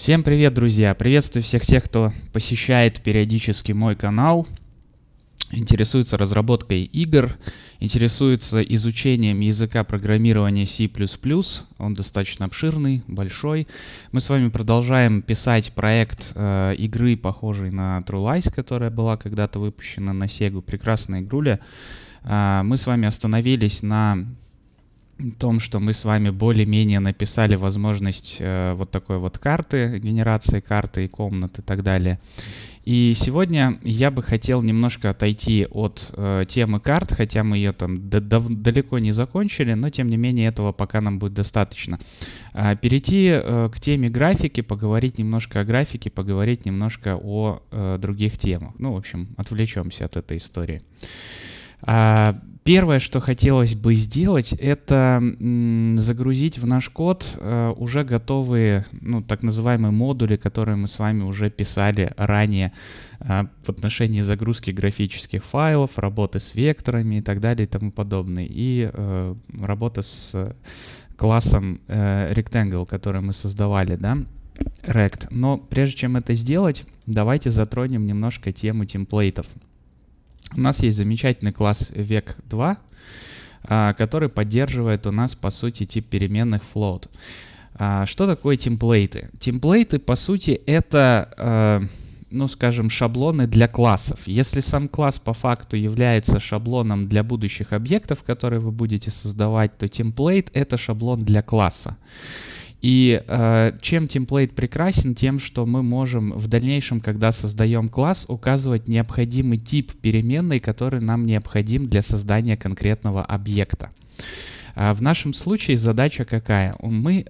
Всем привет, друзья! Приветствую всех тех, кто посещает периодически мой канал, интересуется разработкой игр, интересуется изучением языка программирования C++. Он достаточно обширный, большой. Мы с вами продолжаем писать проект э, игры, похожей на True Lies, которая была когда-то выпущена на Sega. Прекрасная игруля. Э, мы с вами остановились на том, что мы с вами более-менее написали возможность э, вот такой вот карты, генерации карты и комнат и так далее. И сегодня я бы хотел немножко отойти от э, темы карт, хотя мы ее там да далеко не закончили, но тем не менее этого пока нам будет достаточно. Э, перейти э, к теме графики, поговорить немножко о графике, поговорить немножко о э, других темах. Ну, в общем, отвлечемся от этой истории. А, Первое, что хотелось бы сделать, это загрузить в наш код э, уже готовые, ну, так называемые модули, которые мы с вами уже писали ранее э, в отношении загрузки графических файлов, работы с векторами и так далее и тому подобное, и э, работа с классом Rectangle, который мы создавали, да, Rect. Но прежде чем это сделать, давайте затронем немножко тему темплейтов. У нас есть замечательный класс век 2, а, который поддерживает у нас, по сути, тип переменных float. А, что такое темплейты? Темплейты, по сути, это, а, ну, скажем, шаблоны для классов. Если сам класс по факту является шаблоном для будущих объектов, которые вы будете создавать, то темплейт — это шаблон для класса. И э, чем темплейт прекрасен? Тем, что мы можем в дальнейшем, когда создаем класс, указывать необходимый тип переменной, который нам необходим для создания конкретного объекта. А в нашем случае задача какая? Мы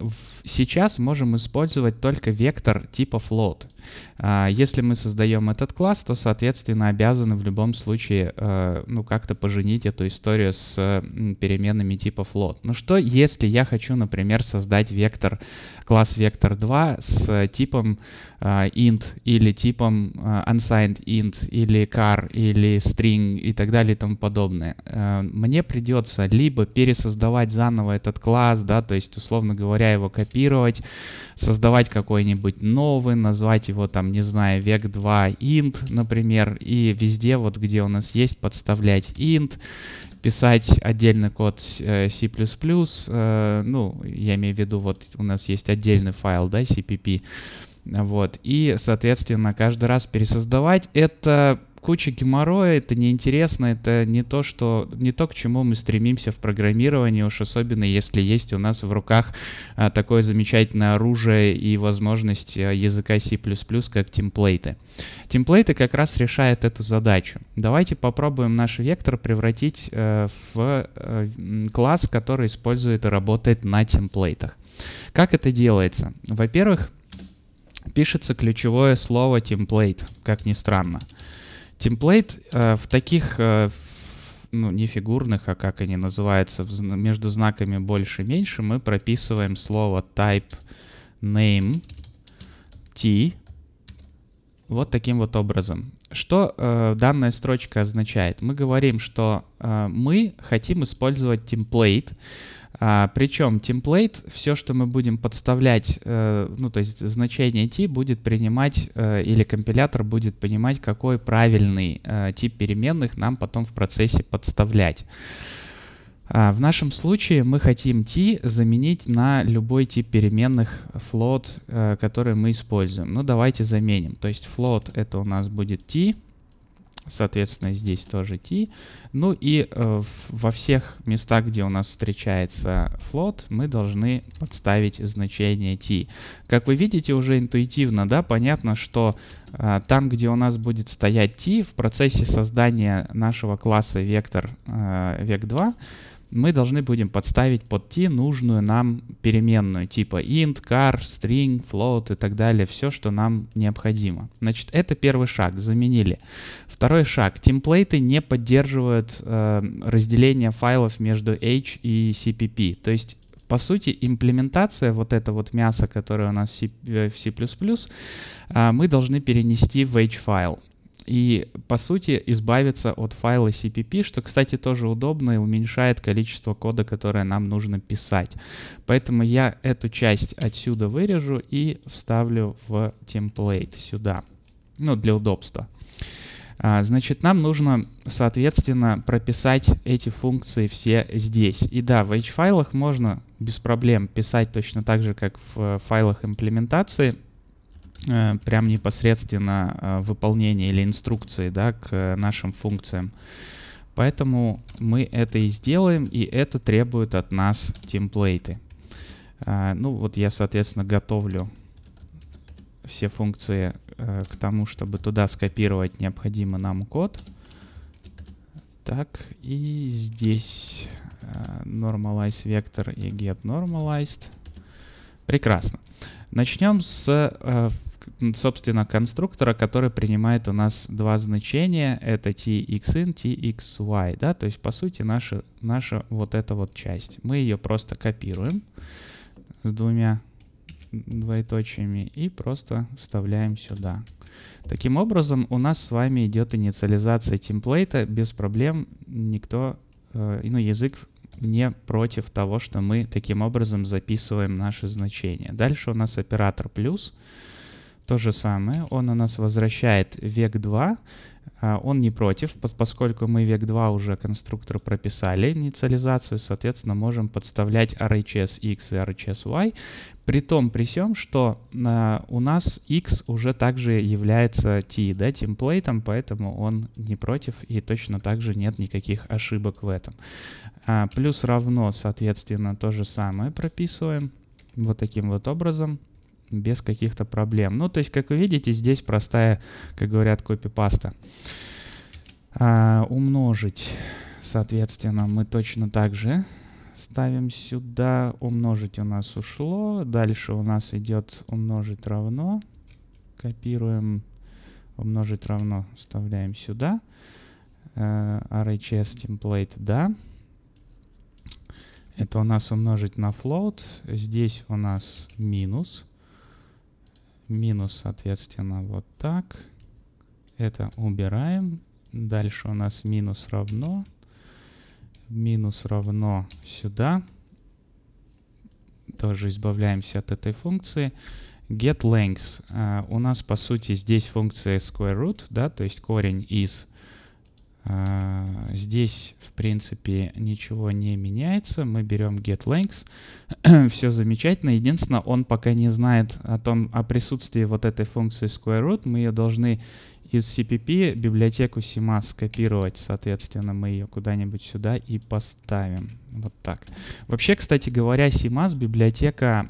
сейчас можем использовать только вектор типа float. А, если мы создаем этот класс, то, соответственно, обязаны в любом случае э, ну, как-то поженить эту историю с переменными типа float. Но ну что, если я хочу, например, создать вектор, класс вектор 2 с э, типом Э, int или типом э, unsigned int или car или string и так далее и тому подобное. Э, мне придется либо пересоздавать заново этот класс, да, то есть, условно говоря, его копировать, создавать какой-нибудь новый, назвать его там, не знаю, век 2 int, например, и везде вот, где у нас есть, подставлять int, писать отдельный код C++, ну, я имею в виду, вот у нас есть отдельный файл, да, CPP, вот. И, соответственно, каждый раз пересоздавать это куча геморроя, это неинтересно, это не то, что, не то, к чему мы стремимся в программировании, уж особенно если есть у нас в руках а, такое замечательное оружие и возможность а, языка C++, как темплейты. Темплейты как раз решают эту задачу. Давайте попробуем наш вектор превратить э, в э, класс, который использует и работает на темплейтах. Как это делается? Во-первых, пишется ключевое слово template, как ни странно. Template э, в таких, э, ну не фигурных, а как они называются, в, между знаками больше и меньше мы прописываем слово type name t вот таким вот образом. Что э, данная строчка означает? Мы говорим, что э, мы хотим использовать template. А, причем темплейт, все, что мы будем подставлять, э, ну то есть значение T будет принимать э, или компилятор будет понимать, какой правильный э, тип переменных нам потом в процессе подставлять. А в нашем случае мы хотим t заменить на любой тип переменных float, э, который мы используем. Ну давайте заменим. То есть float это у нас будет t, соответственно, здесь тоже T. Ну и э, во всех местах, где у нас встречается float, мы должны подставить значение T. Как вы видите, уже интуитивно, да, понятно, что э, там, где у нас будет стоять T, в процессе создания нашего класса вектор э, vec2, мы должны будем подставить под t нужную нам переменную, типа int, car, string, float и так далее, все, что нам необходимо. Значит, это первый шаг, заменили. Второй шаг, темплейты не поддерживают э, разделение файлов между h и cpp, то есть по сути, имплементация, вот это вот мясо, которое у нас в C++, э, э, мы должны перенести в H-файл и, по сути, избавиться от файла CPP, что, кстати, тоже удобно и уменьшает количество кода, которое нам нужно писать. Поэтому я эту часть отсюда вырежу и вставлю в темплейт сюда, ну, для удобства. А, значит, нам нужно, соответственно, прописать эти функции все здесь. И да, в H-файлах можно без проблем писать точно так же, как в файлах имплементации — Э, прям непосредственно э, выполнение или инструкции да, к э, нашим функциям. Поэтому мы это и сделаем, и это требует от нас темплейты. Ну вот я, соответственно, готовлю все функции к тому, чтобы туда скопировать необходимый нам код. Так, и здесь normalize vector и get normalized. Прекрасно. Начнем с собственно, конструктора, который принимает у нас два значения. Это txin, txy, да, то есть, по сути, наша, наша вот эта вот часть. Мы ее просто копируем с двумя двоеточиями и просто вставляем сюда. Таким образом, у нас с вами идет инициализация темплейта без проблем. Никто, э, ну, язык не против того, что мы таким образом записываем наши значения. Дальше у нас оператор плюс. Plus то же самое, он у нас возвращает век 2, а, он не против, поскольку мы век 2 уже конструктор прописали инициализацию, соответственно, можем подставлять RHS x и RHS y, при том, при всем, что а, у нас x уже также является t, да, темплейтом, поэтому он не против и точно так же нет никаких ошибок в этом. А, плюс равно, соответственно, то же самое прописываем вот таким вот образом без каких-то проблем. Ну, то есть, как вы видите, здесь простая, как говорят, копипаста. А, умножить, соответственно, мы точно так же ставим сюда. Умножить у нас ушло. Дальше у нас идет умножить равно. Копируем умножить равно, вставляем сюда. Uh, а, RHS template, да. Это у нас умножить на float. Здесь у нас минус минус, соответственно, вот так. Это убираем. Дальше у нас минус равно. Минус равно сюда. Тоже избавляемся от этой функции. Get Uh, у нас, по сути, здесь функция square root, да, то есть корень из Э, здесь, в принципе, ничего не меняется. Мы берем get links, Все замечательно. Единственное, он пока не знает о том, о присутствии вот этой функции square root. Мы ее должны из CPP библиотеку CMAS скопировать. Соответственно, мы ее куда-нибудь сюда и поставим. Вот так. Вообще, кстати говоря, CMAS библиотека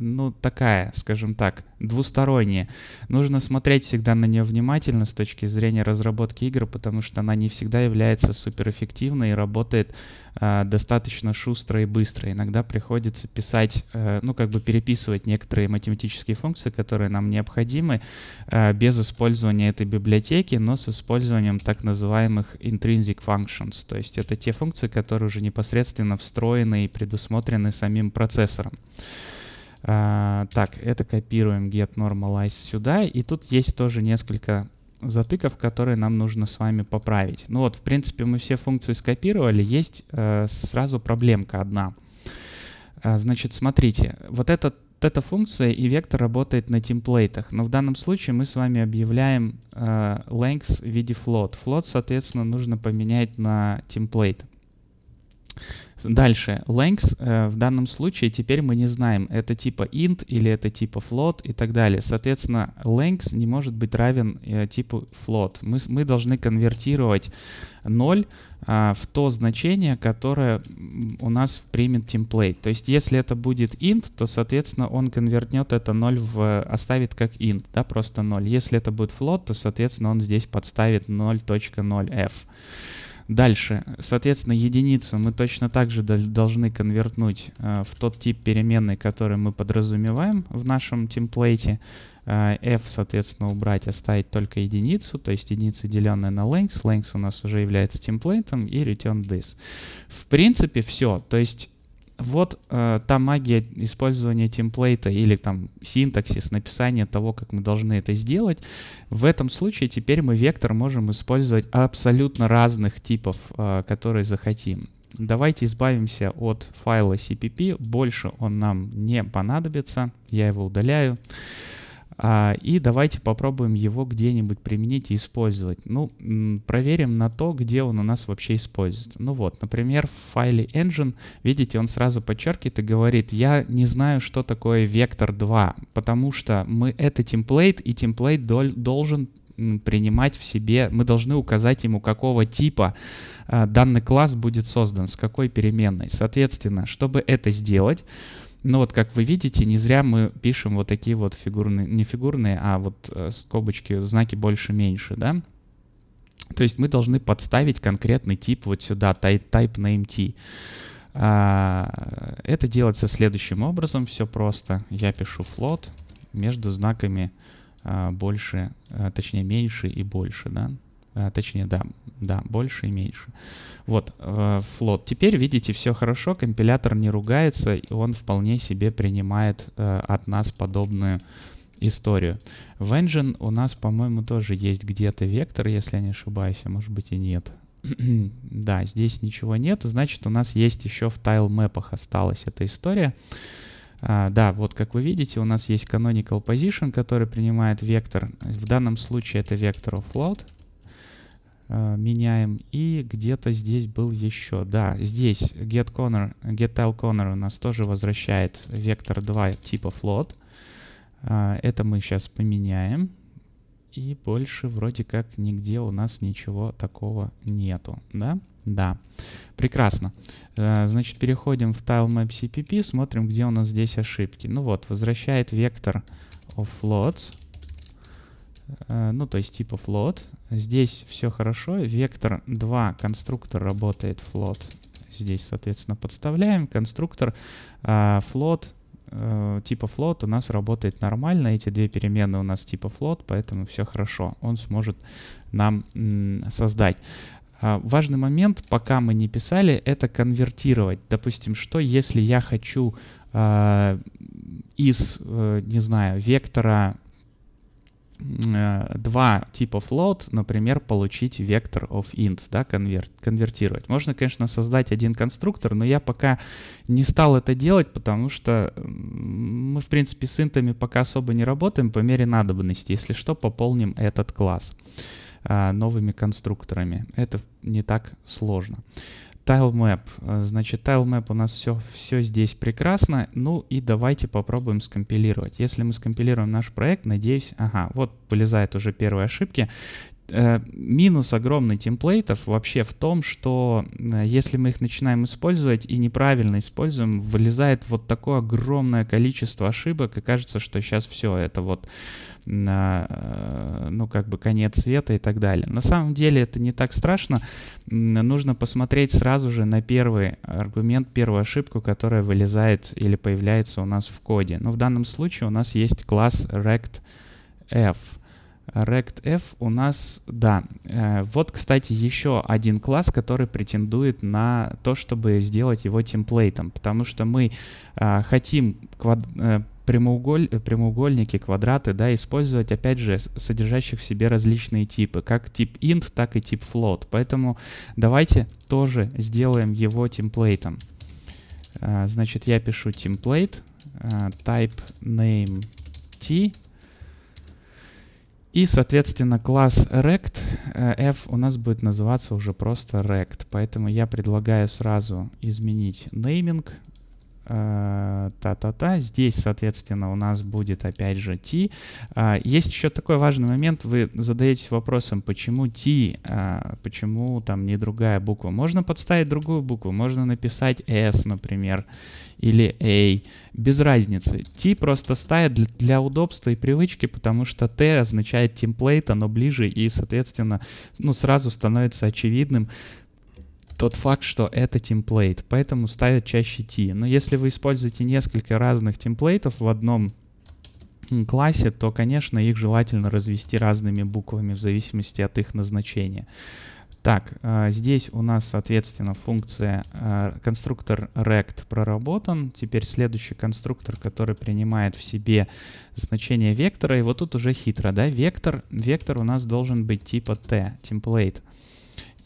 ну, такая, скажем так, двусторонняя. Нужно смотреть всегда на нее внимательно с точки зрения разработки игр, потому что она не всегда является суперэффективной и работает э, достаточно шустро и быстро. Иногда приходится писать, э, ну, как бы переписывать некоторые математические функции, которые нам необходимы, э, без использования этой библиотеки, но с использованием так называемых intrinsic functions. То есть это те функции, которые уже непосредственно встроены и предусмотрены самим процессором. А, так, это копируем get normalize сюда. И тут есть тоже несколько затыков, которые нам нужно с вами поправить. Ну вот, в принципе, мы все функции скопировали. Есть э, сразу проблемка одна. А, значит, смотрите, вот этот вот эта функция и вектор работает на темплейтах. Но в данном случае мы с вами объявляем э, length в виде float. Float, соответственно, нужно поменять на темплейт. Дальше. Length э, в данном случае теперь мы не знаем, это типа int или это типа float и так далее. Соответственно, length не может быть равен э, типу float. Мы, мы должны конвертировать 0 э, а, в то значение, которое у нас примет темплейт. То есть если это будет int, то, соответственно, он конвертнет это 0 в... оставит как int, да, просто 0. Если это будет float, то, соответственно, он здесь подставит 0.0f. Дальше, соответственно, единицу мы точно так же должны конвертнуть э, в тот тип переменной, который мы подразумеваем в нашем темплейте. Э, f, соответственно, убрать, оставить только единицу, то есть единица, деленная на length. Length у нас уже является темплейтом и return this. В принципе, все. То есть вот э, та магия использования темплейта или там синтаксис, написание того, как мы должны это сделать. В этом случае теперь мы вектор можем использовать абсолютно разных типов, э, которые захотим. Давайте избавимся от файла CPP, больше он нам не понадобится, я его удаляю. А, и давайте попробуем его где-нибудь применить и использовать. Ну, проверим на то, где он у нас вообще используется. Ну вот, например, в файле engine, видите, он сразу подчеркивает и говорит, я не знаю, что такое вектор 2, потому что мы это темплейт, и темплейт должен принимать в себе, мы должны указать ему, какого типа а, данный класс будет создан, с какой переменной. Соответственно, чтобы это сделать, ну вот, как вы видите, не зря мы пишем вот такие вот фигурные, не фигурные, а вот э, скобочки, знаки больше-меньше, да? То есть мы должны подставить конкретный тип вот сюда, type, type name t. А, это делается следующим образом, все просто. Я пишу float между знаками а, больше, а, точнее меньше и больше, да? Э, точнее, да, да, больше и меньше. Вот, э, флот. Теперь, видите, все хорошо, компилятор не ругается, и он вполне себе принимает э, от нас подобную историю. В Engine у нас, по-моему, тоже есть где-то вектор, если я не ошибаюсь, а может быть и нет. да, здесь ничего нет, значит, у нас есть еще в тайл-мэпах осталась эта история. А, да, вот как вы видите, у нас есть canonical position, который принимает вектор. В данном случае это вектор float Э, меняем. И где-то здесь был еще. Да, здесь get corner, get tile corner у нас тоже возвращает вектор 2 типа float. Э, это мы сейчас поменяем. И больше вроде как нигде у нас ничего такого нету, да? Да, прекрасно. Э, значит, переходим в Tile Map CPP, смотрим, где у нас здесь ошибки. Ну вот, возвращает вектор of floats, ну то есть типа float, Здесь все хорошо. Вектор 2, конструктор работает, float. Здесь, соответственно, подставляем. Конструктор э, а, float, э, типа float у нас работает нормально. Эти две переменные у нас типа float, поэтому все хорошо. Он сможет нам создать. А, важный момент, пока мы не писали, это конвертировать. Допустим, что если я хочу э, из, э, не знаю, вектора Э, два типа float, например, получить вектор of int, да, конверт, конвертировать. Можно, конечно, создать один конструктор, но я пока не стал это делать, потому что мы, в принципе, с интами пока особо не работаем по мере надобности. Если что, пополним этот класс э, новыми конструкторами. Это не так сложно. TileMap. Э, значит, TileMap у нас все, все здесь прекрасно. Ну и давайте попробуем скомпилировать. Если мы скомпилируем наш проект, надеюсь... Ага, вот полезает уже первые ошибки. Э, минус огромный темплейтов вообще в том, что э, если мы их начинаем использовать и неправильно используем, вылезает вот такое огромное количество ошибок, и кажется, что сейчас все, это вот, э, ну, как бы конец света и так далее. На самом деле это не так страшно. Нужно посмотреть сразу же на первый аргумент, первую ошибку, которая вылезает или появляется у нас в коде. Но в данном случае у нас есть класс rectf. RectF у нас, да. Э, вот, кстати, еще один класс, который претендует на то, чтобы сделать его темплейтом, потому что мы э, хотим квад... Э, прямоуголь... прямоугольники, квадраты, да, использовать, опять же, содержащих в себе различные типы, как тип int, так и тип float. Поэтому давайте тоже сделаем его темплейтом. Значит, я пишу template, type name t, и, соответственно, класс rect э, f у нас будет называться уже просто rect. Поэтому я предлагаю сразу изменить нейминг Э, та-та-та. Здесь, соответственно, у нас будет опять же t. А, есть еще такой важный момент. Вы задаетесь вопросом, почему t, а, почему там не другая буква. Можно подставить другую букву, можно написать s, например, или a. Без разницы. t просто ставят для, удобства и привычки, потому что t означает темплейт, оно ближе и, соответственно, ну, сразу становится очевидным, тот факт, что это темплейт, поэтому ставят чаще T. Но если вы используете несколько разных темплейтов в одном классе, то, конечно, их желательно развести разными буквами в зависимости от их назначения. Так, э, здесь у нас, соответственно, функция э, конструктор rect проработан. Теперь следующий конструктор, который принимает в себе значение вектора. И вот тут уже хитро, да? Вектор, вектор у нас должен быть типа t, template.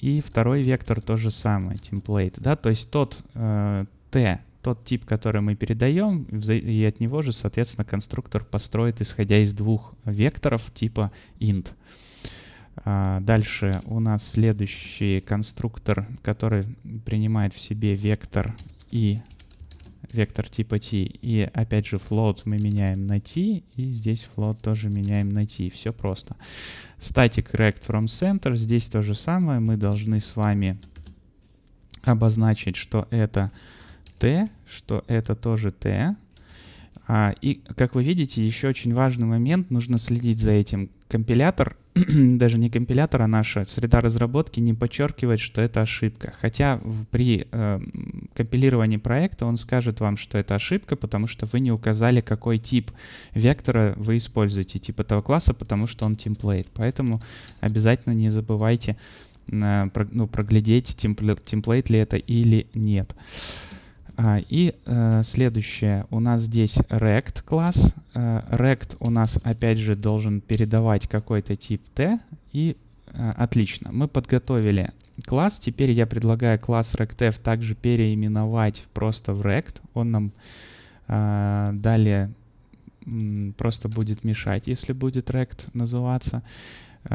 И второй вектор то же самое, template, да, то есть тот э, t, тот тип, который мы передаем, и от него же, соответственно, конструктор построит, исходя из двух векторов типа int. А, дальше у нас следующий конструктор, который принимает в себе вектор и вектор типа t. И опять же float мы меняем на t, и здесь float тоже меняем на t. Все просто. Static rect from center. Здесь то же самое. Мы должны с вами обозначить, что это t, что это тоже t. А, и, как вы видите, еще очень важный момент, нужно следить за этим. Компилятор даже не компилятор, а наша среда разработки не подчеркивает, что это ошибка. Хотя при э, компилировании проекта он скажет вам, что это ошибка, потому что вы не указали, какой тип вектора вы используете, тип этого класса, потому что он темплейт. Поэтому обязательно не забывайте э, про, ну, проглядеть, темплейт, ли это или нет. А, и э, следующее, у нас здесь rect класс. Э, rect у нас опять же должен передавать какой-то тип t. И э, отлично, мы подготовили класс. Теперь я предлагаю класс rectf также переименовать просто в rect. Он нам далее просто будет мешать, если будет rect называться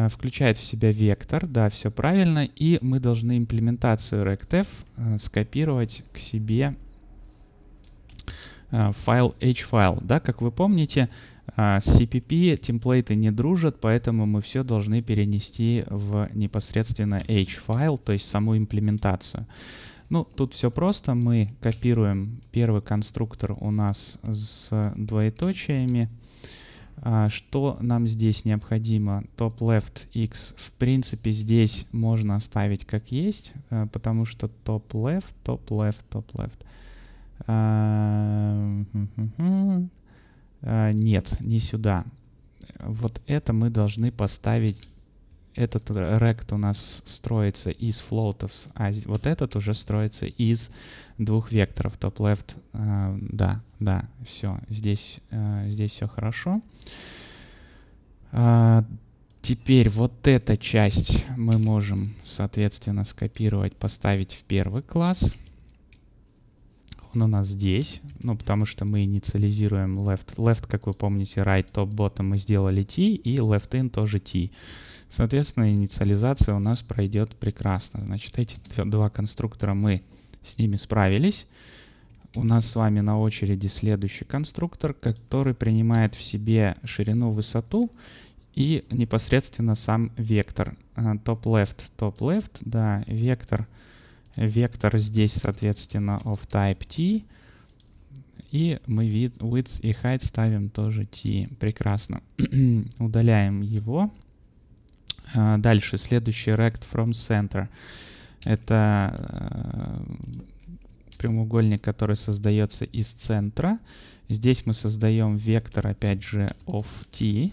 включает в себя вектор, да, все правильно, и мы должны имплементацию rectf скопировать к себе Э, файл h-файл. Да, как вы помните, с э, CPP темплейты не дружат, поэтому мы все должны перенести в непосредственно h-файл, то есть саму имплементацию. Ну, тут все просто. Мы копируем первый конструктор у нас с двоеточиями. А, что нам здесь необходимо? Top left x. В принципе, здесь можно оставить как есть, э, потому что top left, top left, top left. Эм, хм, хм, хм. Э, нет, не сюда. Вот это мы должны поставить. Этот рект у нас строится из флотов, а вот этот уже строится из двух векторов. Top-left, э, да, да, все, здесь, э, здесь все хорошо. Теперь вот эта часть мы можем, соответственно, скопировать, поставить в первый класс — он у нас здесь, ну, потому что мы инициализируем left. Left, как вы помните, right, top, bottom мы сделали t, и left in тоже t. Соответственно, инициализация у нас пройдет прекрасно. Значит, эти два конструктора мы с ними справились. У нас с вами на очереди следующий конструктор, который принимает в себе ширину, высоту и непосредственно сам вектор. Э, top left, top left, да, вектор — Вектор здесь, соответственно, of type t. И мы width и height ставим тоже t. Прекрасно. Удаляем его. А, дальше, следующий rect from center. Это э, прямоугольник, который создается из центра. Здесь мы создаем вектор, опять же, of t.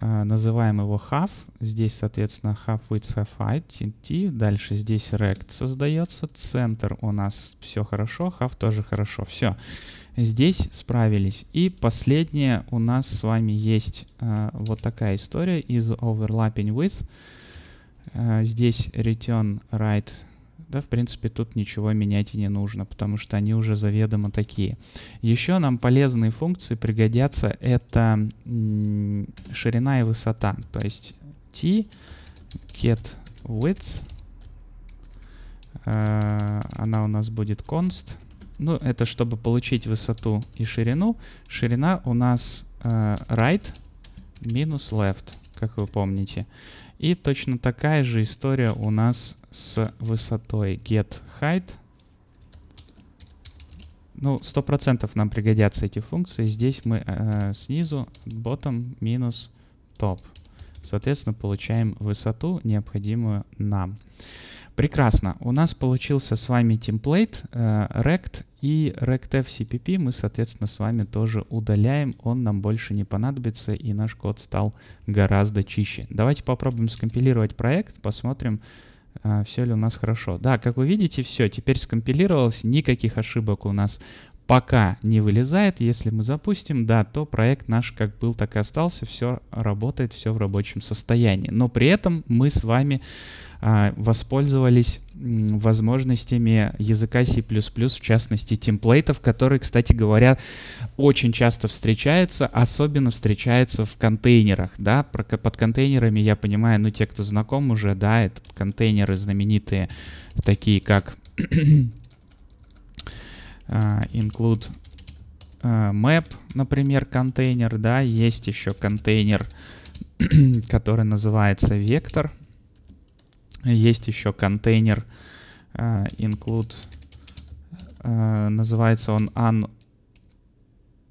А, называем его half. Здесь, соответственно, half width, half height, nt. Дальше здесь rect создается. Центр у нас все хорошо, half тоже хорошо. Все, здесь справились. И последнее у нас с вами есть э, вот такая история из overlapping with. Э, а, здесь return right да, в принципе, тут ничего менять и не нужно, потому что они уже заведомо такие. Еще нам полезные функции пригодятся, это ширина и высота, то есть t get width, э, она у нас будет const, ну, это чтобы получить высоту и ширину. Ширина у нас э, right минус left, как вы помните. И точно такая же история у нас с высотой get height. Ну, 100% нам пригодятся эти функции. Здесь мы э, снизу bottom минус top. Соответственно, получаем высоту, необходимую нам. Прекрасно. У нас получился с вами template э, rect и rectfcpp мы, соответственно, с вами тоже удаляем. Он нам больше не понадобится и наш код стал гораздо чище. Давайте попробуем скомпилировать проект, посмотрим, а, все ли у нас хорошо. Да, как вы видите, все, теперь скомпилировалось, никаких ошибок у нас пока не вылезает. Если мы запустим, да, то проект наш как был, так и остался. Все работает, все в рабочем состоянии. Но при этом мы с вами а, воспользовались возможностями языка C++, в частности темплейтов, которые, кстати говоря, очень часто встречаются, особенно встречаются в контейнерах, да, Про, под контейнерами я понимаю, ну, те, кто знаком уже, да, это контейнеры знаменитые, такие как Э, include э, map, например, контейнер, да, есть еще контейнер, который называется вектор, есть еще контейнер э, include, называется он un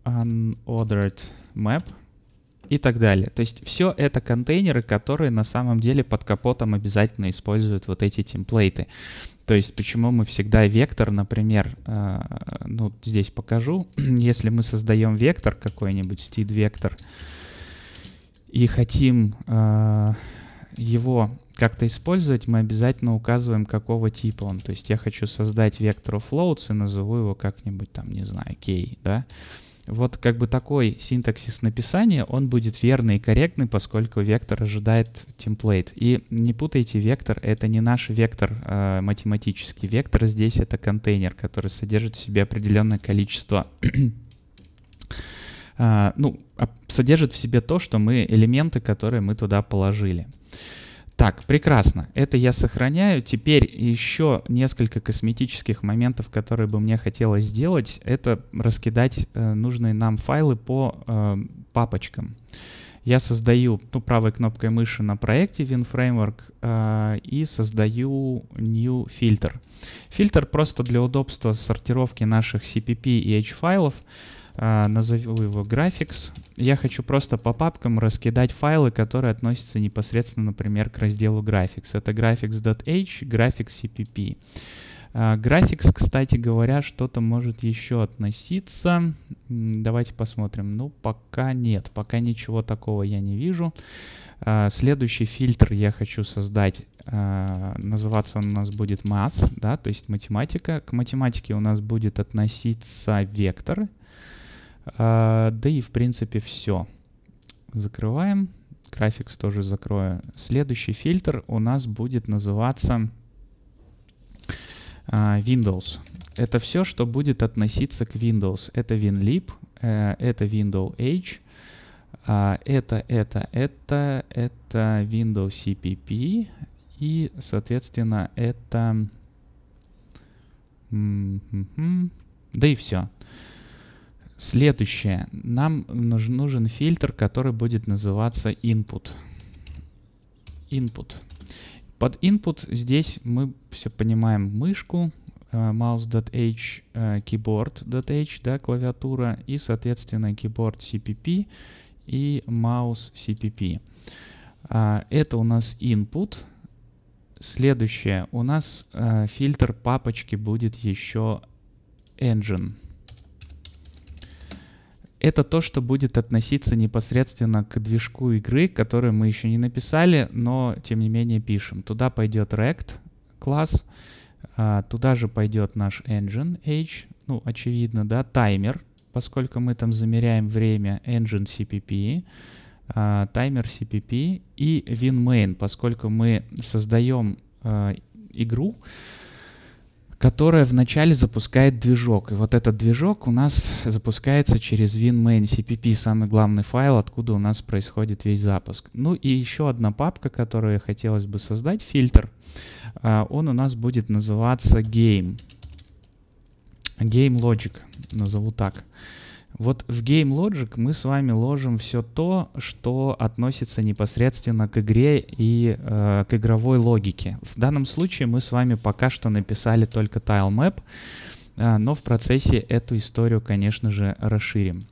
unordered map, и так далее. То есть все это контейнеры, которые на самом деле под капотом обязательно используют вот эти темплейты. То есть почему мы всегда вектор, например, э, ну здесь покажу, если мы создаем вектор какой-нибудь, стид вектор, и хотим э, его как-то использовать, мы обязательно указываем, какого типа он. То есть я хочу создать вектор floats и назову его как-нибудь там, не знаю, кей, да. Вот как бы такой синтаксис написания, он будет верный и корректный, поскольку вектор ожидает темплейт. И не путайте вектор, это не наш вектор э, математический. Вектор здесь это контейнер, который содержит в себе определенное количество Uh, ну, а, содержит в себе то, что мы элементы, которые мы туда положили. Так, прекрасно. Это я сохраняю. Теперь еще несколько косметических моментов, которые бы мне хотелось сделать. Это раскидать э, нужные нам файлы по э, папочкам. Я создаю ну, правой кнопкой мыши на проекте WinFramework э, и создаю new фильтр. Фильтр просто для удобства сортировки наших CPP и H-файлов. Э, а, назову его графикс. Я хочу просто по папкам раскидать файлы, которые относятся непосредственно, например, к разделу графикс. Это graphics.h, graphics.cpp. А, graphics, кстати говоря, что-то может еще относиться. Давайте посмотрим. Ну, пока нет, пока ничего такого я не вижу. А, следующий фильтр я хочу создать. А, называться он у нас будет масс, да, то есть математика. К математике у нас будет относиться векторы. А, да и, в принципе, все. Закрываем. Graphics тоже закрою. Следующий фильтр у нас будет называться а, Windows. Это все, что будет относиться к Windows. Это WinLib, э, это Windows H, а, это, это, это, это Windows CPP и, соответственно, это... Да и все. Следующее. Нам нужен фильтр, который будет называться input. Input. Под input здесь мы все понимаем мышку, э, mouse.h, э, keyboard.h, да, клавиатура, и, соответственно, keyboard CPP и mouse CPP. А, это у нас input. Следующее, у нас э, фильтр папочки будет еще engine это то, что будет относиться непосредственно к движку игры, который мы еще не написали, но тем не менее пишем. Туда пойдет rect класс, а, туда же пойдет наш engine H, ну, очевидно, да, таймер, поскольку мы там замеряем время engine CPP, а, таймер CPP и WinMain, поскольку мы создаем а, игру, которая вначале запускает движок. И вот этот движок у нас запускается через WinMain.cpp самый главный файл, откуда у нас происходит весь запуск. Ну и еще одна папка, которую хотелось бы создать, фильтр, а, он у нас будет называться Game. Game Logic, назову так. Вот в Game Logic мы с вами ложим все то, что относится непосредственно к игре и э, к игровой логике. В данном случае мы с вами пока что написали только TileMap, э, но в процессе эту историю, конечно же, расширим.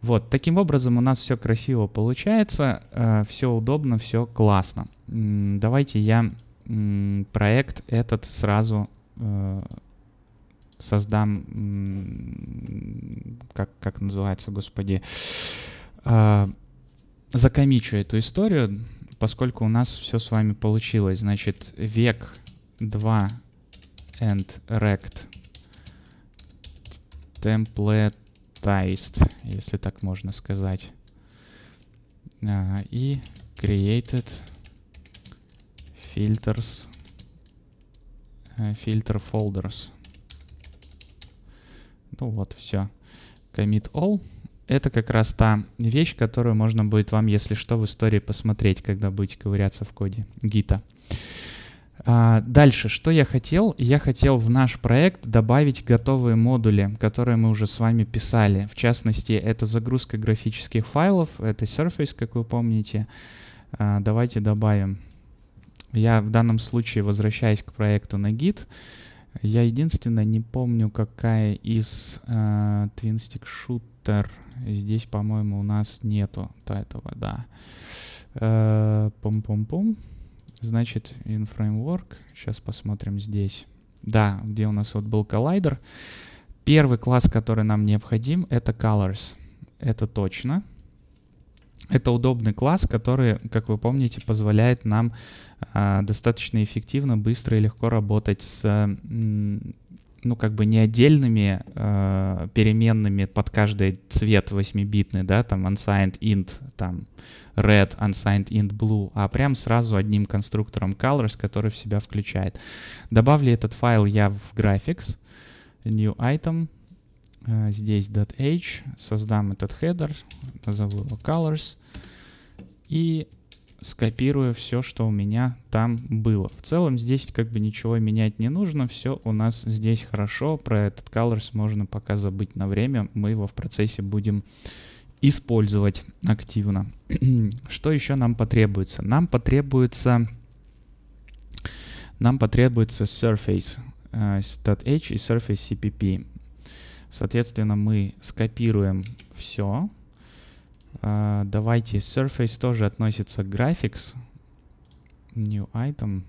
Вот, таким образом у нас все красиво получается, э, все удобно, все классно. М давайте я проект этот сразу э, создам, как, как называется, господи, а, закомичу эту историю, поскольку у нас все с вами получилось. Значит, век 2 and rect templatized, если так можно сказать. А, и created filters, э, filter folders. Ну вот, все. Commit all. Это как раз та вещь, которую можно будет вам, если что, в истории посмотреть, когда будете ковыряться в коде гита. А, дальше, что я хотел? Я хотел в наш проект добавить готовые модули, которые мы уже с вами писали. В частности, это загрузка графических файлов, это Surface, как вы помните. А, давайте добавим. Я в данном случае возвращаюсь к проекту на Git. Я единственное не помню, какая из э, Twin Stick Shooter. Здесь, по-моему, у нас нету этого, да. Э, Пум-пум-пум. Значит, in framework. Сейчас посмотрим здесь. Да, где у нас вот был коллайдер. Первый класс, который нам необходим, это colors. Это точно. Это удобный класс, который, как вы помните, позволяет нам а, достаточно эффективно, быстро и легко работать с ну, как бы не отдельными э, переменными под каждый цвет 8-битный, да, там unsigned int, там red, unsigned int blue, а прям сразу одним конструктором colors, который в себя включает. Добавлю этот файл я в graphics, new item, э, здесь .h, создам этот header, назову его colors, и скопируя все, что у меня там было. В целом здесь как бы ничего менять не нужно, все у нас здесь хорошо. Про этот colors можно пока забыть на время, мы его в процессе будем использовать активно. что еще нам потребуется? Нам потребуется нам потребуется surface uh, и surface cpp. Соответственно, мы скопируем все а, давайте Surface тоже относится к Graphics. New Item.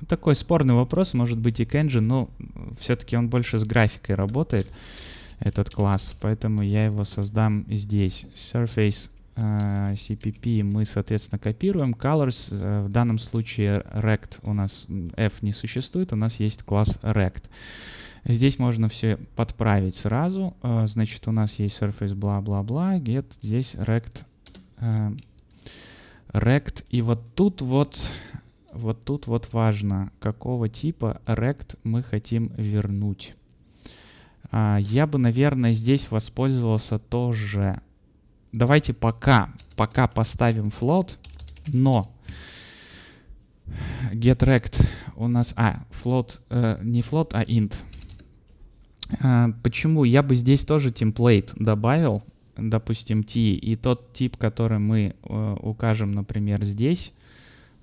Ну, такой спорный вопрос, может быть и к Engine, но все-таки он больше с графикой работает, этот класс, поэтому я его создам здесь. Surface uh, а, CPP мы, соответственно, копируем. Colors uh, в данном случае Rect у нас F не существует, у нас есть класс Rect. Uh, Здесь можно все подправить сразу. Э, значит, у нас есть surface бла-бла-бла, get, здесь rect, э, rect. И вот тут вот, вот тут вот важно, какого типа rect мы хотим вернуть. А, я бы, наверное, здесь воспользовался тоже. Давайте пока, пока поставим float, но getRect у нас... А, float, э, не float, а int. А, почему? Я бы здесь тоже темплейт добавил, допустим, T, и тот тип, который мы э, укажем, например, здесь,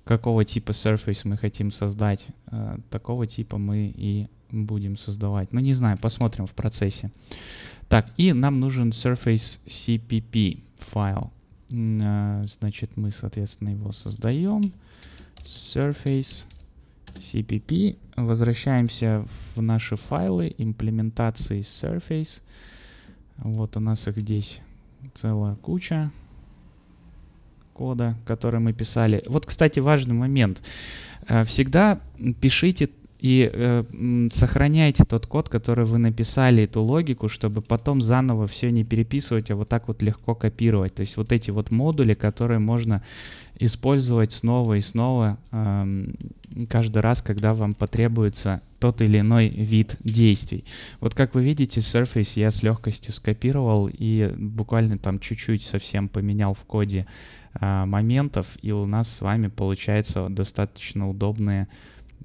какого типа surface мы хотим создать, э, такого типа мы и будем создавать. Ну, не знаю, посмотрим в процессе. Так, и нам нужен surface cpp файл. А, значит, мы, соответственно, его создаем. Surface CPP. Возвращаемся в наши файлы имплементации Surface. Вот у нас их здесь целая куча кода, который мы писали. Вот, кстати, важный момент. Э, всегда пишите и э, сохраняйте тот код, который вы написали, эту логику, чтобы потом заново все не переписывать, а вот так вот легко копировать. То есть вот эти вот модули, которые можно использовать снова и снова э, каждый раз, когда вам потребуется тот или иной вид действий. Вот как вы видите, Surface я с легкостью скопировал и буквально там чуть-чуть совсем поменял в коде э, моментов, и у нас с вами получается достаточно удобные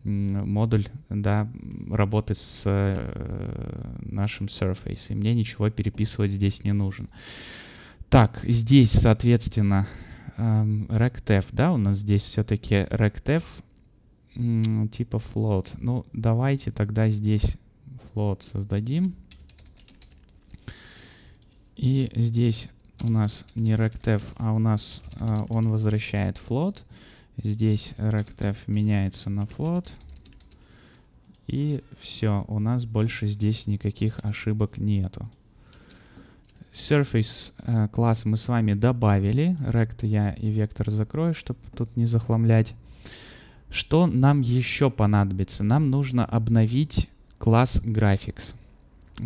модуль да, работы с э, нашим Surface, и мне ничего переписывать здесь не нужно. Так, здесь, соответственно, эм, rectf, да, у нас здесь все-таки rectf типа float. Ну, давайте тогда здесь float создадим. И здесь у нас не rectf, а у нас э, он возвращает float. Здесь rectf меняется на float. И все, у нас больше здесь никаких ошибок нету. Surface э, класс мы с вами добавили. Rect я и вектор закрою, чтобы тут не захламлять. Что нам еще понадобится? Нам нужно обновить класс graphics,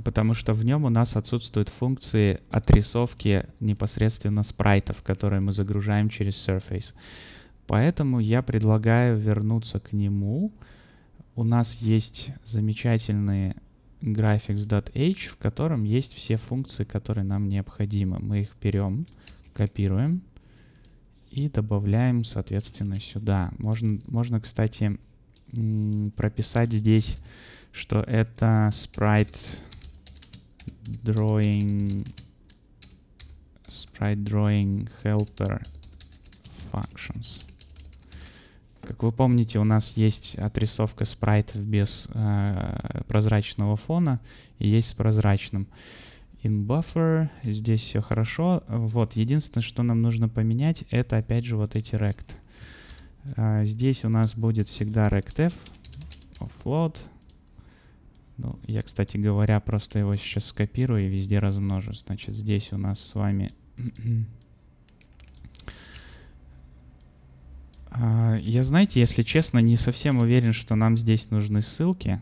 потому что в нем у нас отсутствуют функции отрисовки непосредственно спрайтов, которые мы загружаем через Surface. Поэтому я предлагаю вернуться к нему. У нас есть замечательный graphics.h, в котором есть все функции, которые нам необходимы. Мы их берем, копируем и добавляем, соответственно, сюда. Можно, можно кстати, прописать здесь, что это sprite drawing sprite drawing helper functions. Как вы помните, у нас есть отрисовка спрайтов без э, прозрачного фона и есть с прозрачным. In buffer, здесь все хорошо. Вот, единственное, что нам нужно поменять, это опять же вот эти rect. Э, здесь у нас будет всегда rectf, offload. Ну, я, кстати говоря, просто его сейчас скопирую и везде размножу. Значит, здесь у нас с вами А, я, знаете, если честно, не совсем уверен, что нам здесь нужны ссылки.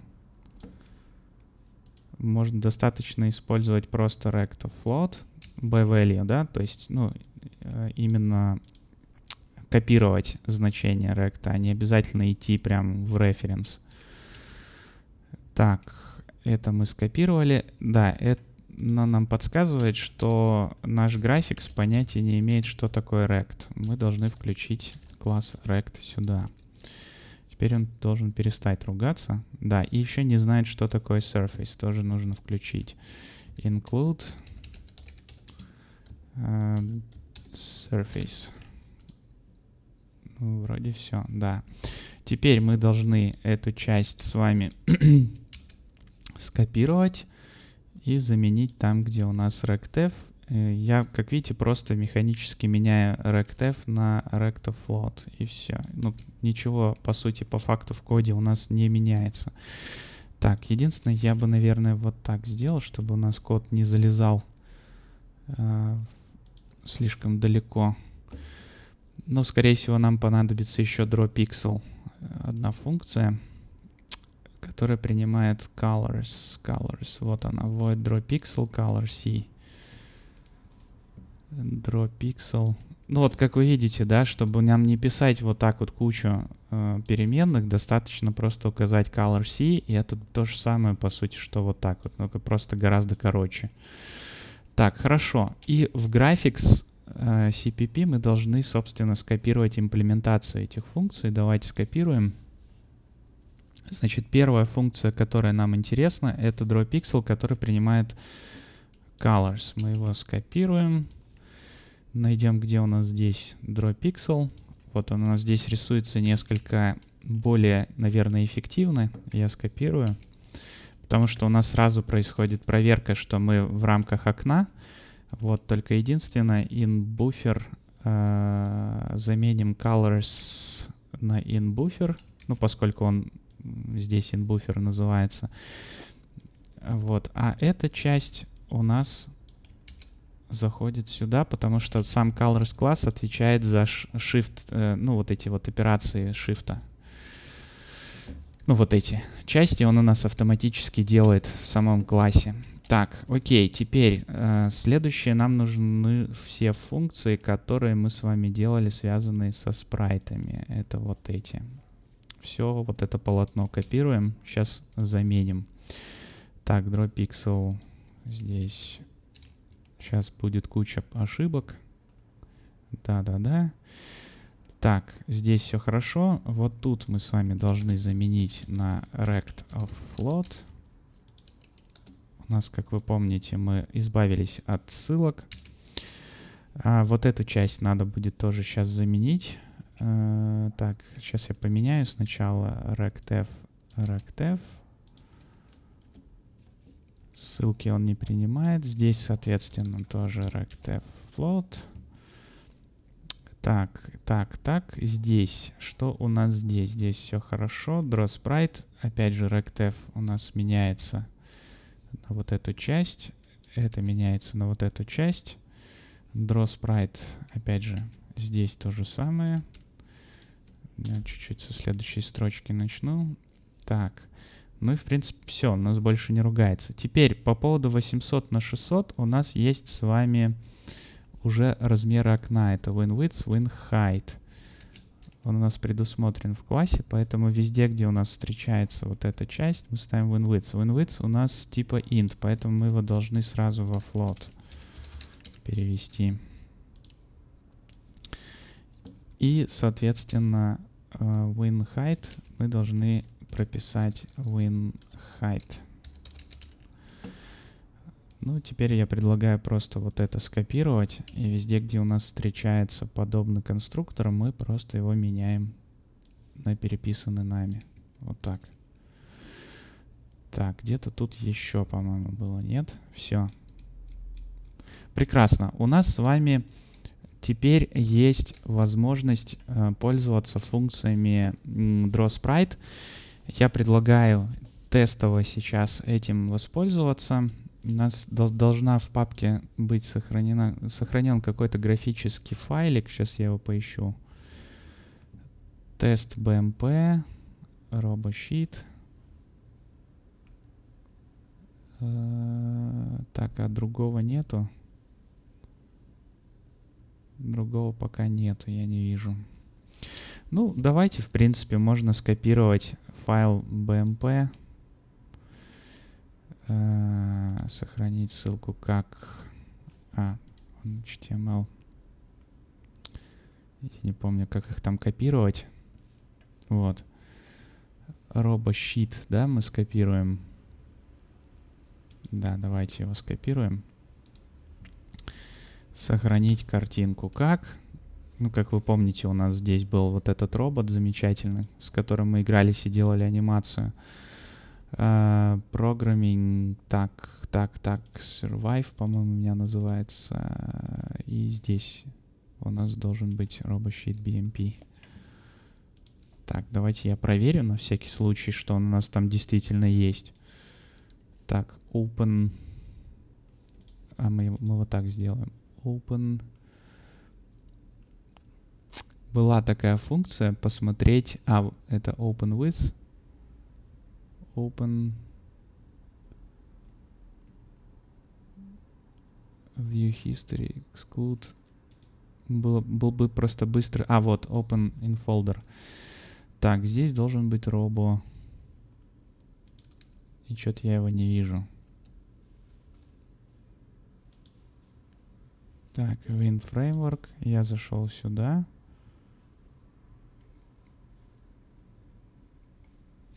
Можно достаточно использовать просто rect of float by value, да, то есть, ну, э, именно копировать значение rect, а не обязательно идти прям в референс. Так, это мы скопировали. Да, это нам подсказывает, что наш график с понятия не имеет, что такое rect. Мы должны включить класс rect сюда. Теперь он должен перестать ругаться. Да, и еще не знает, что такое surface. Тоже нужно включить. Include uh, surface. Ну, вроде все, да. Теперь мы должны эту часть с вами скопировать и заменить там, где у нас rectf. Э, я, как видите, просто механически меняю rectf на rectafloat и все. Ну, ничего, по сути, по факту в коде у нас не меняется. Так, единственное, я бы, наверное, вот так сделал, чтобы у нас код не залезал э, слишком далеко. Но, ну, скорее всего, нам понадобится еще drawPixel, одна функция, которая принимает colors. Colors, вот она, void drawPixel color C. Draw Ну вот, как вы видите, да, чтобы нам не писать вот так вот кучу э, переменных, достаточно просто указать color C, и это то же самое, по сути, что вот так вот, только просто гораздо короче. Так, хорошо. И в Graphics э, CPP мы должны, собственно, скопировать имплементацию этих функций. Давайте скопируем. Значит, первая функция, которая нам интересна, это drawPixel, который принимает colors. Мы его скопируем. Найдем, где у нас здесь Draw Pixel. Вот он у нас здесь рисуется несколько более, наверное, эффективно. Я скопирую. Потому что у нас сразу происходит проверка, что мы в рамках окна. Вот только единственное, inBuffer э, заменим colors на in buffer Ну, поскольку он здесь in buffer называется. Вот. А эта часть у нас заходит сюда, потому что сам colors класс отвечает за shift, э, ну вот эти вот операции shift. Ну вот эти части он у нас автоматически делает в самом классе. Так, окей, теперь э, следующее нам нужны все функции, которые мы с вами делали, связанные со спрайтами. Это вот эти. Все, вот это полотно копируем, сейчас заменим. Так, draw pixel здесь Сейчас будет куча ошибок. Да-да-да. Так, здесь все хорошо. Вот тут мы с вами должны заменить на rect of float. У нас, как вы помните, мы избавились от ссылок. А вот эту часть надо будет тоже сейчас заменить. Э, так, сейчас я поменяю сначала rectf, rectf. Ссылки он не принимает. Здесь, соответственно, тоже rectf float. Так, так, так. Здесь. Что у нас здесь? Здесь все хорошо. Draw sprite. Опять же, rectf у нас меняется на вот эту часть. Это меняется на вот эту часть. Draw sprite. Опять же, здесь то же самое. Я чуть-чуть со следующей строчки начну. Так. Так. Ну и, в принципе, все, он нас больше не ругается. Теперь по поводу 800 на 600 у нас есть с вами уже размеры окна. Это win width, win height. Он у нас предусмотрен в классе, поэтому везде, где у нас встречается вот эта часть, мы ставим win width. Win width у нас типа int, поэтому мы его должны сразу во float перевести. И, соответственно, э, win height мы должны прописать win height. Ну, теперь я предлагаю просто вот это скопировать, и везде, где у нас встречается подобный конструктор, мы просто его меняем на переписанный нами. Вот так. Так, где-то тут еще, по-моему, было, нет? Все. Прекрасно. У нас с вами теперь есть возможность э, пользоваться функциями DrawSprite. Я предлагаю тестово сейчас этим воспользоваться. У нас должна в папке быть сохранена, сохранен какой-то графический файлик. Сейчас я его поищу. Тест BMP, RoboSheet. Так, а другого нету? Другого пока нету, я не вижу. Ну, давайте, в принципе, можно скопировать файл BMP. Э, сохранить ссылку как... А, HTML. Я не помню, как их там копировать. Вот. RoboSheet, да, мы скопируем. Да, давайте его скопируем. Сохранить картинку как? Ну, как вы помните, у нас здесь был вот этот робот замечательный, с которым мы игрались и делали анимацию. Программинг, так, так, так, Survive, по-моему, у меня называется. И здесь у нас должен быть RoboSheet BMP. Так, давайте я проверю на всякий случай, что он у нас там действительно есть. Так, open... А мы, мы вот так сделаем. Open была такая функция посмотреть... А, это open with. Open view history, exclude. Было, был бы просто быстро... А, вот, open in folder. Так, здесь должен быть робо. И что-то я его не вижу. Так, win framework. Я зашел сюда.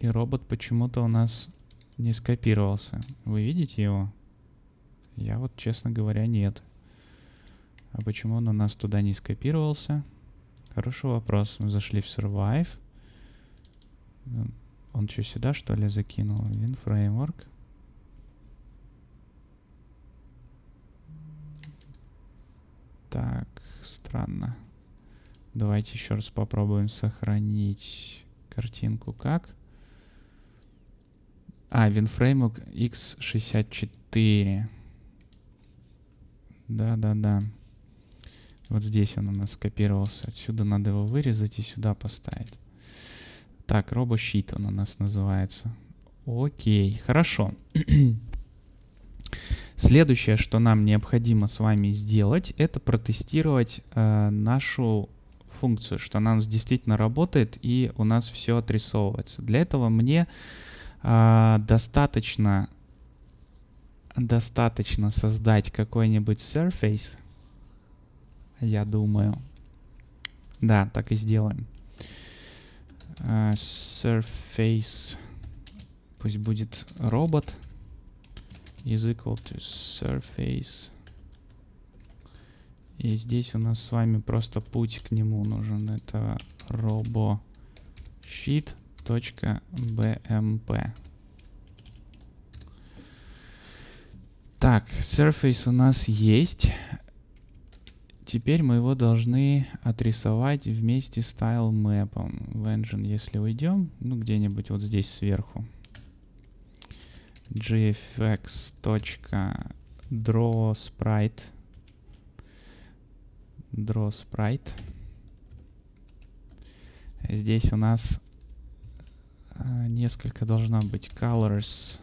И робот почему-то у нас не скопировался. Вы видите его? Я вот, честно говоря, нет. А почему он у нас туда не скопировался? Хороший вопрос. Мы зашли в Survive. Он что, сюда, что ли, закинул? Win Так, странно. Давайте еще раз попробуем сохранить картинку как. А, WinFramework x64. Да-да-да. Вот здесь он у нас скопировался. Отсюда надо его вырезать и сюда поставить. Так, RoboSheet он у нас называется. Окей, хорошо. Следующее, что нам необходимо с вами сделать, это протестировать э, нашу функцию, что она у нас действительно работает и у нас все отрисовывается. Для этого мне а, достаточно, достаточно создать какой-нибудь surface, я думаю. Да, так и сделаем. А, surface, пусть будет робот, is equal to surface. И здесь у нас с вами просто путь к нему нужен. Это робо щит. .bmp. Так, Surface у нас есть. Теперь мы его должны отрисовать вместе с Tile Map. В Engine, если уйдем, ну где-нибудь вот здесь сверху. gfx.drawSprite draw sprite. Здесь у нас а, несколько должна быть colors.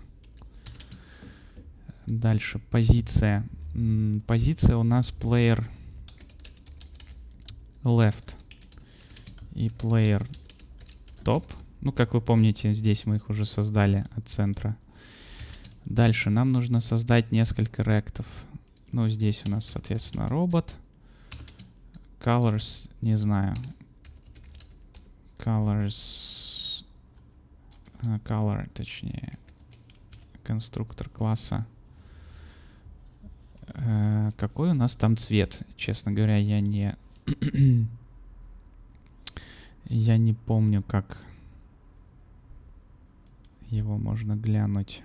Дальше позиция. Позиция у нас player left и player top. Ну, как вы помните, здесь мы их уже создали от центра. Дальше нам нужно создать несколько ректов. Ну, здесь у нас, соответственно, робот. Colors, не знаю. Colors Э, color, точнее, конструктор класса. Э, какой у нас там цвет? Честно говоря, я не... я не помню, как его можно глянуть.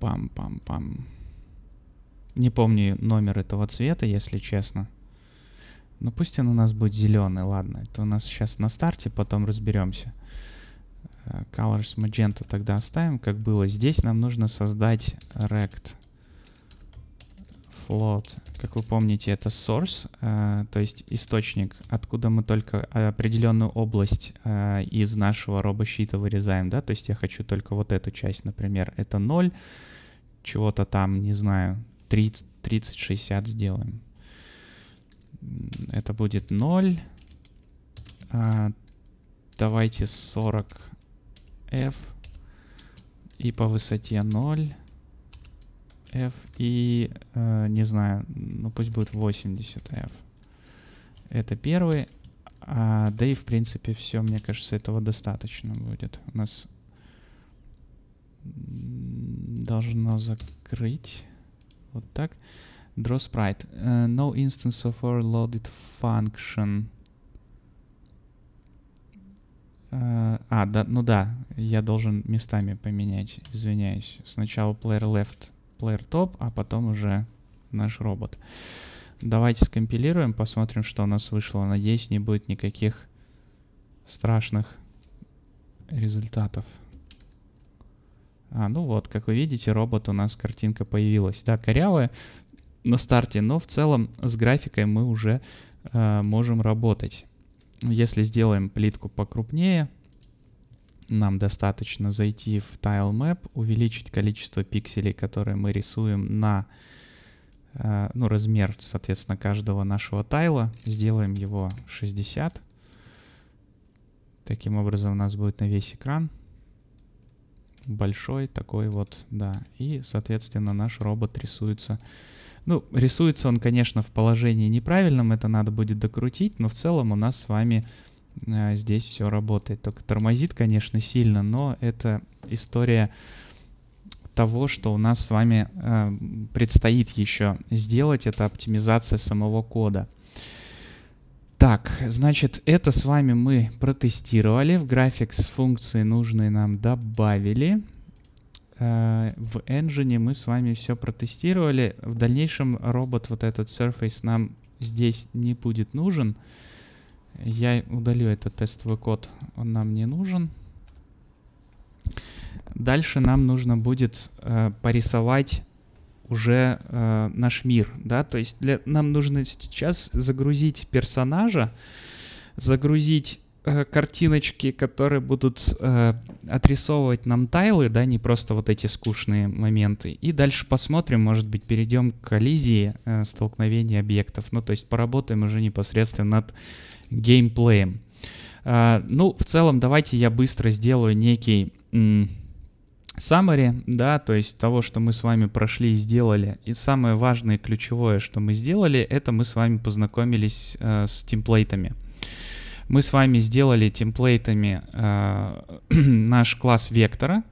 Пам-пам-пам. Не помню номер этого цвета, если честно. Ну пусть он у нас будет зеленый, ладно. Это у нас сейчас на старте, потом разберемся. Colors Magenta тогда оставим, как было. Здесь нам нужно создать rect float. Как вы помните, это source, э, то есть источник, откуда мы только определенную область э, из нашего робощита вырезаем, да, то есть я хочу только вот эту часть, например, это 0, чего-то там, не знаю, 30, 30 60 сделаем. Это будет 0. А, давайте 40F. И по высоте 0. F. И, э, не знаю, ну пусть будет 80F. Это первый. А, да и, в принципе, все, мне кажется, этого достаточно будет. У нас должно закрыть. Вот так. Draw sprite. Uh, no instance of overloaded function. Uh, а, да, ну да, я должен местами поменять, извиняюсь. Сначала player left, player top, а потом уже наш робот. Давайте скомпилируем, посмотрим, что у нас вышло. Надеюсь, не будет никаких страшных результатов. А, ну вот, как вы видите, робот у нас картинка появилась. Да, корявая, на старте, но в целом с графикой мы уже э, можем работать. Если сделаем плитку покрупнее, нам достаточно зайти в Tile Map, увеличить количество пикселей, которые мы рисуем на э, ну, размер, соответственно, каждого нашего тайла. Сделаем его 60. Таким образом у нас будет на весь экран большой такой вот, да. И, соответственно, наш робот рисуется ну, рисуется он, конечно, в положении неправильном, это надо будет докрутить, но в целом у нас с вами э, здесь все работает. Только тормозит, конечно, сильно, но это история того, что у нас с вами э, предстоит еще сделать, это оптимизация самого кода. Так, значит, это с вами мы протестировали. В графикс, функции нужные нам добавили. Э, в Engine мы с вами все протестировали. В дальнейшем робот вот этот Surface нам здесь не будет нужен. Я удалю этот тестовый код, он нам не нужен. Дальше нам нужно будет э, порисовать уже э, наш мир, да, то есть для, нам нужно сейчас загрузить персонажа, загрузить Э, картиночки, которые будут э, отрисовывать нам тайлы, да, не просто вот эти скучные моменты. И дальше посмотрим, может быть, перейдем к коллизии э, столкновения объектов. Ну, то есть поработаем уже непосредственно над геймплеем. Э, ну, в целом, давайте я быстро сделаю некий summary, да, то есть того, что мы с вами прошли и сделали. И самое важное, ключевое, что мы сделали, это мы с вами познакомились э, с темплейтами. Мы с вами сделали темплейтами э, наш класс вектора.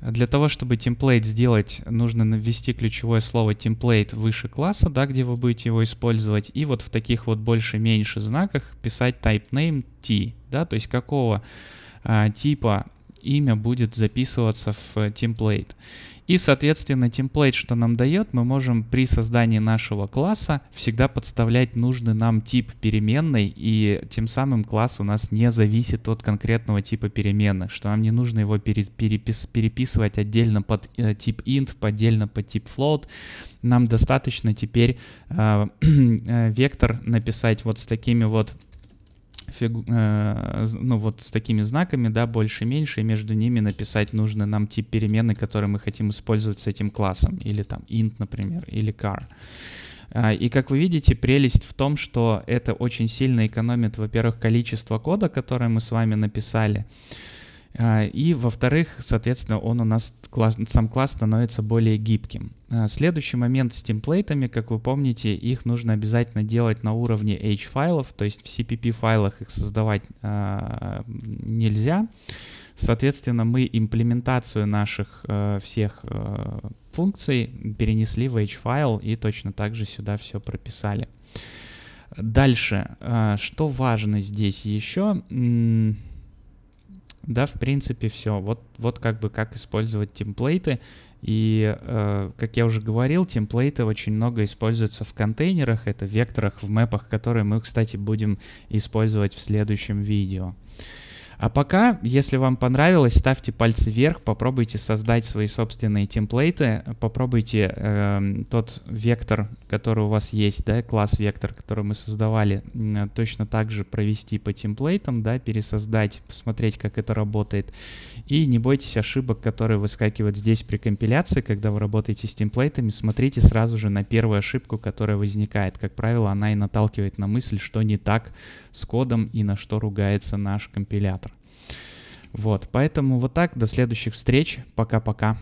Для того, чтобы темплейт сделать, нужно ввести ключевое слово темплейт выше класса, да, где вы будете его использовать, и вот в таких вот больше-меньше знаках писать type name t, да, то есть какого э, типа имя будет записываться в э, темплейт. И, соответственно, темплейт, что нам дает, мы можем при создании нашего класса всегда подставлять нужный нам тип переменной, и тем самым класс у нас не зависит от конкретного типа перемены, что нам не нужно его пере перепис переписывать отдельно под э, тип int, отдельно под тип float. Нам достаточно теперь э, э, вектор написать вот с такими вот фигу, э, ну вот с такими знаками, да, больше-меньше, и между ними написать нужно нам тип перемены, который мы хотим использовать с этим классом, или там int, например, или car. А, и как вы видите, прелесть в том, что это очень сильно экономит, во-первых, количество кода, которое мы с вами написали, а, и, во-вторых, соответственно, он у нас, сам класс становится более гибким. Э, следующий момент с темплейтами, как вы помните, их нужно обязательно делать на уровне H-файлов, то есть в CPP-файлах их создавать э, нельзя. Соответственно, мы имплементацию наших э, всех э, функций перенесли в H-файл и точно так же сюда все прописали. Дальше, э, что важно здесь еще? Да, в принципе, все. Вот, вот как бы как использовать темплейты. И, э, как я уже говорил, темплейтов очень много используется в контейнерах, это в векторах, в мэпах, которые мы, кстати, будем использовать в следующем видео. А пока, если вам понравилось, ставьте пальцы вверх, попробуйте создать свои собственные темплейты, попробуйте э, тот вектор, который у вас есть, да, класс вектор, который мы создавали, э, точно так же провести по темплейтам, да, пересоздать, посмотреть, как это работает. И не бойтесь ошибок, которые выскакивают здесь при компиляции, когда вы работаете с темплейтами, смотрите сразу же на первую ошибку, которая возникает. Как правило, она и наталкивает на мысль, что не так с кодом и на что ругается наш компилятор. Вот, поэтому вот так, до следующих встреч, пока-пока.